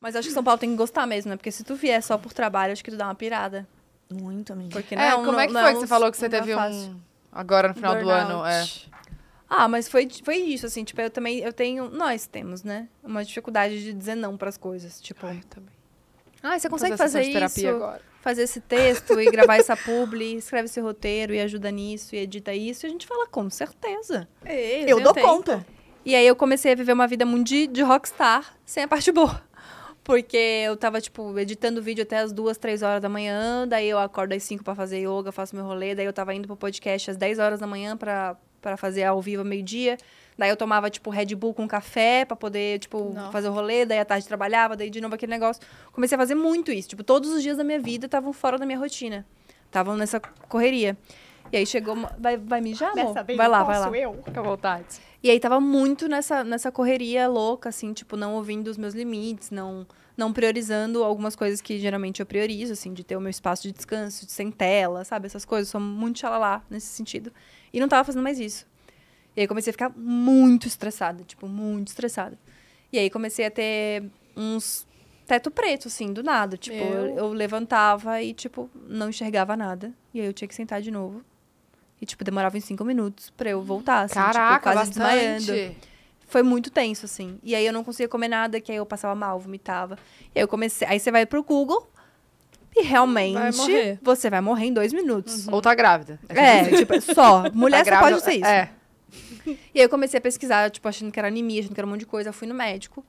Mas acho que São Paulo tem que gostar mesmo, né? Porque se tu vier só por trabalho, acho que tu dá uma pirada. Muito, amiga. Porque é, não é, como é que foi não, que é você falou que você é teve um... Agora, no final Burnout. do ano, é... Ah, mas foi, foi isso, assim, tipo, eu também, eu tenho, nós temos, né, uma dificuldade de dizer não para as coisas, tipo... Ah, eu também. Tá ah, você consegue fazer, fazer isso? Agora. Fazer esse texto e gravar essa publi, escreve esse roteiro e ajuda nisso e edita isso. E a gente fala, com certeza. eu dou tempo. conta. E aí eu comecei a viver uma vida muito de rockstar, sem a parte boa. Porque eu tava, tipo, editando vídeo até as duas, três horas da manhã. Daí eu acordo às cinco para fazer yoga, faço meu rolê. Daí eu tava indo pro podcast às 10 horas da manhã pra, fazer ao vivo meio-dia. Daí eu tomava, tipo, Red Bull com café pra poder, tipo, Nossa. fazer o rolê. Daí à tarde trabalhava, daí de novo aquele negócio. Comecei a fazer muito isso. Tipo, todos os dias da minha vida estavam fora da minha rotina. Estavam nessa correria. E aí chegou. Vai, vai mijar, amor? vez vai lá, vai lá. eu? Fica à vontade. E aí tava muito nessa, nessa correria louca, assim, tipo, não ouvindo os meus limites, não, não priorizando algumas coisas que geralmente eu priorizo, assim, de ter o meu espaço de descanso, de sem tela, sabe? Essas coisas. Sou muito xalalá nesse sentido. E não tava fazendo mais isso. E aí comecei a ficar muito estressada, tipo, muito estressada. E aí comecei a ter uns teto preto, assim, do nada. Tipo, eu... eu levantava e, tipo, não enxergava nada. E aí eu tinha que sentar de novo. E, tipo, demorava em cinco minutos pra eu voltar, assim. Tipo, Caraca, tipo, quase bastante. desmaiando. Foi muito tenso, assim. E aí eu não conseguia comer nada, que aí eu passava mal, vomitava. E aí eu comecei. Aí você vai pro Google, e realmente vai você vai morrer em dois minutos. Uhum. Ou tá grávida. É, tipo, só. Mulher tá só grávida, pode ser isso. É. E aí eu comecei a pesquisar, tipo, achando que era anemia, achando que era um monte de coisa. Eu fui no médico.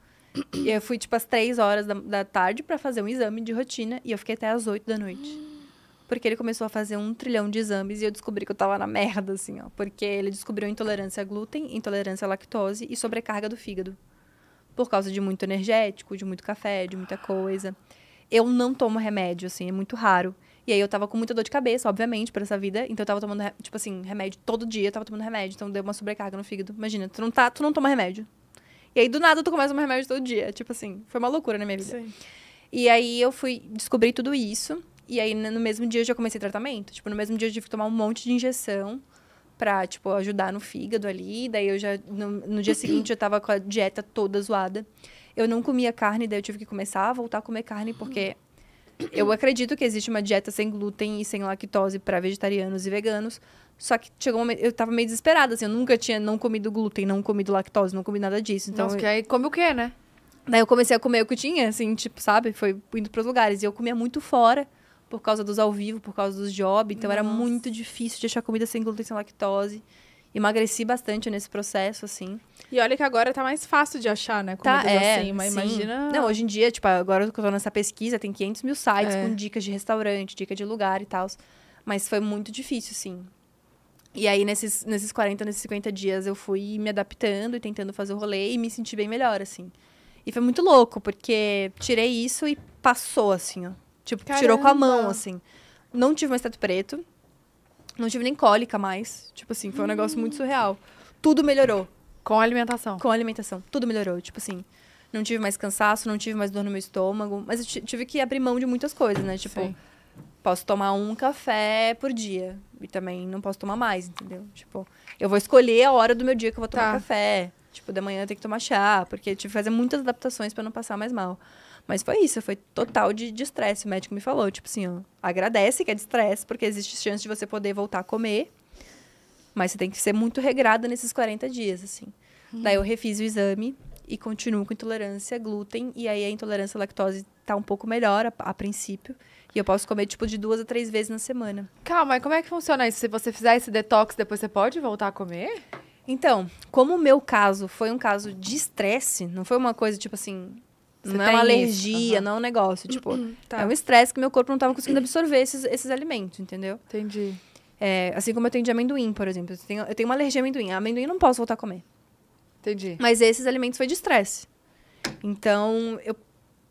e eu fui, tipo, às três horas da, da tarde para fazer um exame de rotina. E eu fiquei até às oito da noite. Porque ele começou a fazer um trilhão de exames e eu descobri que eu tava na merda, assim, ó. Porque ele descobriu intolerância a glúten, intolerância à lactose e sobrecarga do fígado. Por causa de muito energético, de muito café, de muita coisa. Eu não tomo remédio, assim, é muito raro. E aí eu tava com muita dor de cabeça, obviamente, por essa vida. Então eu tava tomando, tipo assim, remédio todo dia, eu tava tomando remédio. Então deu uma sobrecarga no fígado. Imagina, tu não, tá, tu não toma remédio. E aí do nada tu começa a tomar remédio todo dia. Tipo assim, foi uma loucura na minha vida. Sim. E aí eu fui descobrir tudo isso. E aí, no mesmo dia, eu já comecei tratamento. Tipo, no mesmo dia, eu tive que tomar um monte de injeção pra, tipo, ajudar no fígado ali. Daí, eu já... No, no dia seguinte, eu tava com a dieta toda zoada. Eu não comia carne, daí eu tive que começar a voltar a comer carne, porque... Eu acredito que existe uma dieta sem glúten e sem lactose para vegetarianos e veganos. Só que chegou um momento, eu tava meio desesperada, assim, eu nunca tinha não comido glúten, não comido lactose, não comi nada disso. Então, Nossa, que aí come o quê, né? Daí eu comecei a comer o que tinha, assim, tipo, sabe? Foi indo pros lugares. E eu comia muito fora por causa dos ao vivo, por causa dos job. Então Nossa. era muito difícil de achar comida sem glúten, sem lactose. Emagreci bastante nesse processo, assim. E olha que agora tá mais fácil de achar, né? Tá, comidas tá, é, assim, mas sim. imagina... Não, hoje em dia, tipo, agora que eu tô nessa pesquisa, tem 500 mil sites é. com dicas de restaurante, dica de lugar e tal. Mas foi muito difícil, sim. E aí, nesses, nesses 40, nesses 50 dias, eu fui me adaptando e tentando fazer o rolê e me senti bem melhor, assim. E foi muito louco, porque tirei isso e passou, assim, ó. Tipo, Caramba. tirou com a mão, assim. Não tive mais teto preto. Não tive nem cólica mais. Tipo assim, foi um hum. negócio muito hum. surreal. Tudo melhorou. Com a alimentação? Com a alimentação. Tudo melhorou. Tipo assim, não tive mais cansaço, não tive mais dor no meu estômago. Mas eu tive que abrir mão de muitas coisas, né? Tipo, Sim. posso tomar um café por dia. E também não posso tomar mais, entendeu? Tipo, eu vou escolher a hora do meu dia que eu vou tomar tá. café. Tipo, da manhã eu tenho que tomar chá, porque eu tive tipo, que fazer muitas adaptações para não passar mais mal. Mas foi isso, foi total de estresse. O médico me falou, tipo assim, ó, agradece que é de estresse, porque existe chance de você poder voltar a comer. Mas você tem que ser muito regrada nesses 40 dias, assim. Hum. Daí eu refiz o exame e continuo com intolerância a glúten. E aí a intolerância à lactose tá um pouco melhor a, a princípio. E eu posso comer, tipo, de duas a três vezes na semana. Calma, e como é que funciona isso? Se você fizer esse detox, depois você pode voltar a comer? Então, como o meu caso foi um caso de estresse, não foi uma coisa tipo assim, você não é uma alergia, uhum. não é um negócio. Tipo, tá. é um estresse que meu corpo não estava conseguindo absorver esses, esses alimentos, entendeu? Entendi. É, assim como eu tenho de amendoim, por exemplo. Eu tenho, eu tenho uma alergia a amendoim. A amendoim eu não posso voltar a comer. Entendi. Mas esses alimentos foi de estresse. Então, eu,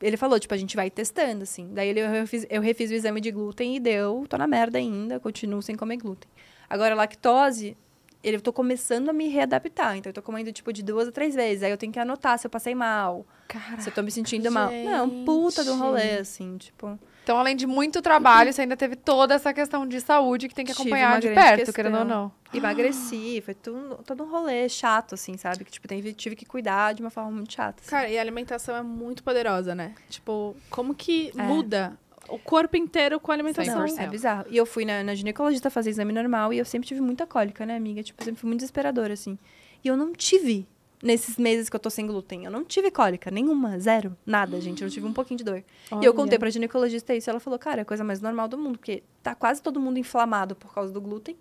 ele falou, tipo, a gente vai testando, assim. Daí ele, eu, refiz, eu refiz o exame de glúten e deu, tô na merda ainda, continuo sem comer glúten. Agora, lactose, eu tô começando a me readaptar. Então, eu tô comendo, tipo, de duas a três vezes. Aí eu tenho que anotar se eu passei mal. Caraca, se eu tô me sentindo gente. mal. Não, puta de um rolê, assim, tipo. Então, além de muito trabalho, você ainda teve toda essa questão de saúde que tem que acompanhar de perto, questão. querendo ou não. Emagreci, foi tudo, todo um rolê chato, assim, sabe? Que, tipo, tive, tive que cuidar de uma forma muito chata. Assim. Cara, e a alimentação é muito poderosa, né? Tipo, como que é. muda o corpo inteiro com alimentação. Não, é bizarro. E eu fui na, na, ginecologista fazer exame normal e eu sempre tive muita cólica, né, amiga? Tipo, sempre fui muito desesperadora, assim. E eu não tive, nesses meses que eu tô sem glúten, eu não tive cólica, nenhuma, zero, nada, gente. Eu tive um pouquinho de dor. Olha. E eu contei pra ginecologista isso. Ela falou, cara, é a coisa mais normal do mundo, porque tá quase todo mundo inflamado por causa do glúten.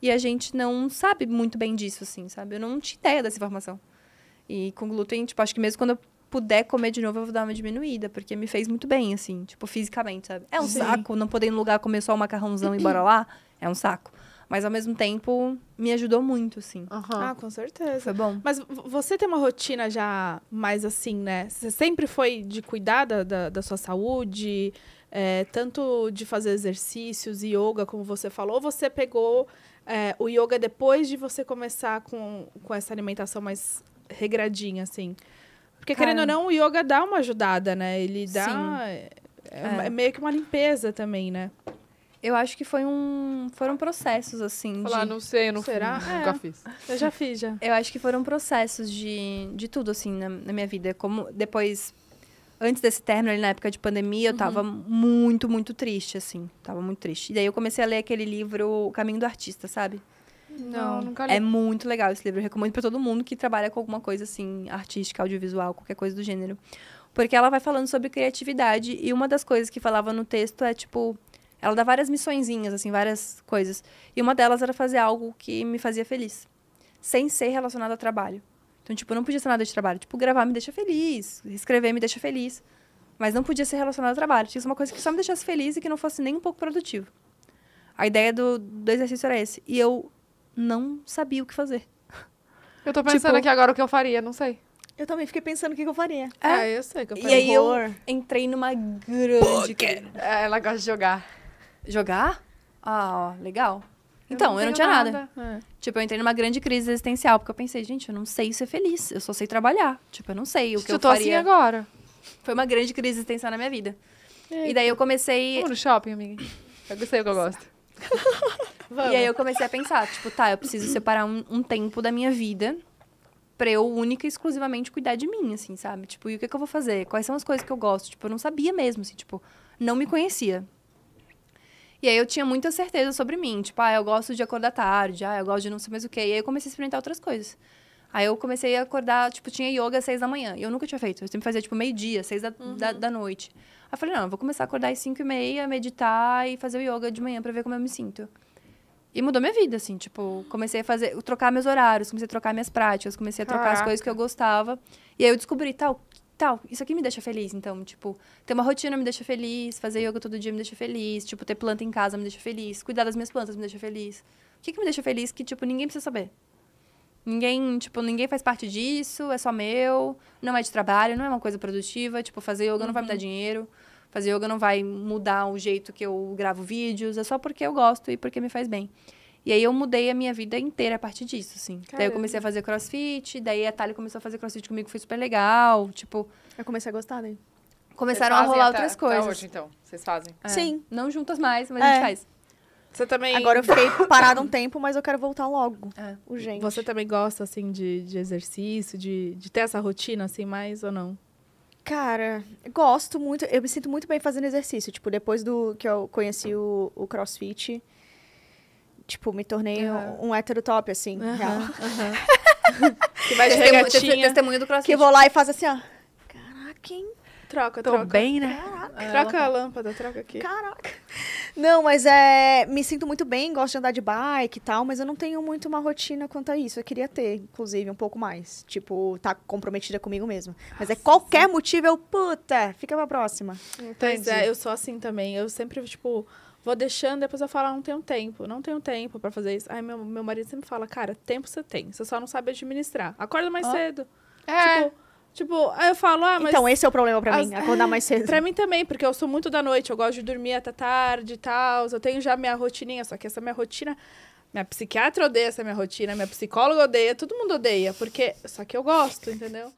E a gente não sabe muito bem disso, assim, sabe? Eu não tinha ideia dessa informação. E com glúten, tipo, acho que mesmo quando eu puder comer de novo, eu vou dar uma diminuída, porque me fez muito bem, assim, tipo, fisicamente, sabe? É um Sim. saco, não poder ir no lugar comer só o um macarrãozão e bora lá, é um saco. Mas ao mesmo tempo, me ajudou muito, assim. Uhum. Ah, com certeza. Foi bom. Mas você tem uma rotina já mais assim, né? Você sempre foi de cuidar da, da, da sua saúde, é, tanto de fazer exercícios, yoga, como você falou, você pegou é, o yoga depois de você começar com, com essa alimentação mais regradinha, assim? Porque, Cara. querendo ou é. não, o yoga dá uma ajudada, né? Ele dá. É, é, é. é, meio que uma limpeza também, né? Eu acho que foi um. Foram processos, assim. Falar, de... não sei, eu não Será? Fui, nunca é. fiz. Eu já fiz, já. Eu acho que foram processos de, de tudo, assim, na, na minha vida. Como depois antes desse término, ali na época de pandemia, eu uhum. tava uhum. muito, muito triste, assim. Tava muito triste. E daí eu comecei a ler aquele livro O Caminho do Artista, sabe? Não, nunca li. É muito legal esse livro. Eu recomendo para todo mundo que trabalha com alguma coisa assim, artística, audiovisual, qualquer coisa do gênero. Porque ela vai falando sobre criatividade e uma das coisas que falava no texto é tipo. Ela dá várias missõezinhas, assim, várias coisas. E uma delas era fazer algo que me fazia feliz, sem ser relacionado ao trabalho. Então, tipo, não podia ser nada de trabalho. Tipo, gravar me deixa feliz, escrever me deixa feliz. Mas não podia ser relacionado ao trabalho. Tinha que ser uma coisa que só me deixasse feliz e que não fosse nem um pouco produtivo. A ideia do, do exercício era esse. E eu não sabia o que fazer. Eu tô pensando tipo, aqui agora o que eu faria, não sei. Eu também fiquei pensando o que, eu faria. É, ah, eu sei o que eu faria. E aí Horror. eu entrei numa grande. É, ela gosta de jogar. Jogar? Ah, ó, legal. Então, eu não, eu não tinha nada. nada. É. Tipo, eu entrei numa grande crise existencial, porque eu pensei, gente, eu não sei ser feliz, eu só sei trabalhar. Tipo, eu não sei o que eu, eu tô assim faria. assim agora. Foi uma grande crise existencial na minha vida. É. E daí eu comecei. Vamos no shopping, amiga. Eu sei o que eu gosto. Vamos. E aí eu comecei a pensar, tipo, tá, eu preciso separar um, um tempo da minha vida pra eu única e exclusivamente cuidar de mim, assim, sabe? Tipo, e o que, que eu vou fazer? Quais são as coisas que eu gosto? Tipo, eu não sabia mesmo, assim, tipo, não me conhecia. E aí eu tinha muita certeza sobre mim. Tipo, ah, eu gosto de acordar tarde, ah, eu gosto de não sei mais o quê. E aí eu comecei a experimentar outras coisas. Aí eu comecei a acordar, tipo, tinha yoga às seis da manhã. E eu nunca tinha feito. Eu sempre fazia, tipo, meio-dia, seis da, uhum. da, da, noite. Aí eu falei, não, eu vou começar a acordar às cinco e meia, meditar e fazer o yoga de manhã para ver como eu me sinto. E mudou minha vida, assim, tipo, comecei a fazer, trocar meus horários, comecei a trocar minhas práticas, comecei a trocar Caraca. as coisas que eu gostava. E aí eu descobri, tal, tal, isso aqui me deixa feliz, então, tipo, ter uma rotina me deixa feliz, fazer yoga todo dia me deixa feliz, tipo, ter planta em casa me deixa feliz, cuidar das minhas plantas me deixa feliz. O que, que me deixa feliz que, tipo, ninguém precisa saber? Ninguém, tipo, ninguém faz parte disso, é só meu, não é de trabalho, não é uma coisa produtiva, tipo, fazer yoga uhum. não vai me dar uhum. dinheiro fazer yoga não vai mudar o jeito que eu gravo vídeos, é só porque eu gosto e porque me faz bem. E aí eu mudei a minha vida inteira a partir disso, assim. Caramba. Daí eu comecei a fazer crossfit, daí a Thalia começou a fazer crossfit comigo, foi super legal, tipo... Eu comecei a gostar, né? Começaram a rolar outras coisas. Tá hoje, então, vocês fazem? É. Sim. Não juntas mais, mas é. a gente faz. Você também... Agora eu fiquei parada um tempo, mas eu quero voltar logo. É. Urgente. Você também gosta, assim, de, de exercício, de, de ter essa rotina, assim, mais ou não? Cara, gosto muito. Eu me sinto muito bem fazendo exercício. Tipo, depois do que eu conheci o, o crossfit, tipo, me tornei uhum. um, um hétero top, assim, uhum, real. Uhum. que vai ser regatinha. Testemunho do crossfit. Que vou lá e faço assim, ó. Caraca, hein? Troca, Tô troca. bem, né? Caraca. Troca a lâmpada, troca aqui. Caraca. Não, mas é. Me sinto muito bem, gosto de andar de bike e tal, mas eu não tenho muito uma rotina quanto a isso. Eu queria ter, inclusive, um pouco mais. Tipo, tá comprometida comigo mesmo. Mas é ah, qualquer motivo, eu, puta, fica pra próxima. Pois é, eu sou assim também. Eu sempre, tipo, vou deixando, depois eu falo, ah, não tenho tempo, não tenho tempo para fazer isso. Aí meu, meu marido sempre fala, cara, tempo você tem, você só não sabe administrar. Acorda mais cedo. É. Tipo, Tipo, aí eu falo, ah, mas. Então, esse é o problema pra as... mim, acordar mais cedo. pra mim também, porque eu sou muito da noite, eu gosto de dormir até tarde e tal. Eu tenho já minha rotininha, só que essa minha rotina. Minha psiquiatra odeia essa minha rotina, minha psicóloga odeia, todo mundo odeia, porque. Só que eu gosto, entendeu?